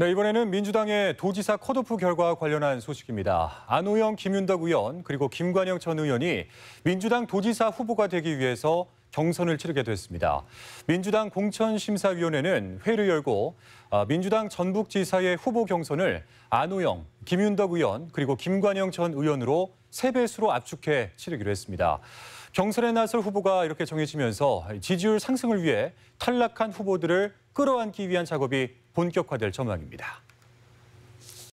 네, 이번에는 민주당의 도지사 컷오프 결과 관련한 소식입니다. 안호영, 김윤덕 의원 그리고 김관영 전 의원이 민주당 도지사 후보가 되기 위해서 경선을 치르게 됐습니다. 민주당 공천심사위원회는 회를 열고 아, 민주당 전북지사의 후보 경선을 안호영, 김윤덕 의원 그리고 김관영 전 의원으로 세배수로 압축해 치르기로 했습니다. 경선에 나설 후보가 이렇게 정해지면서 지지율 상승을 위해 탈락한 후보들을 끌어안기 위한 작업이 본격화될 전망입니다.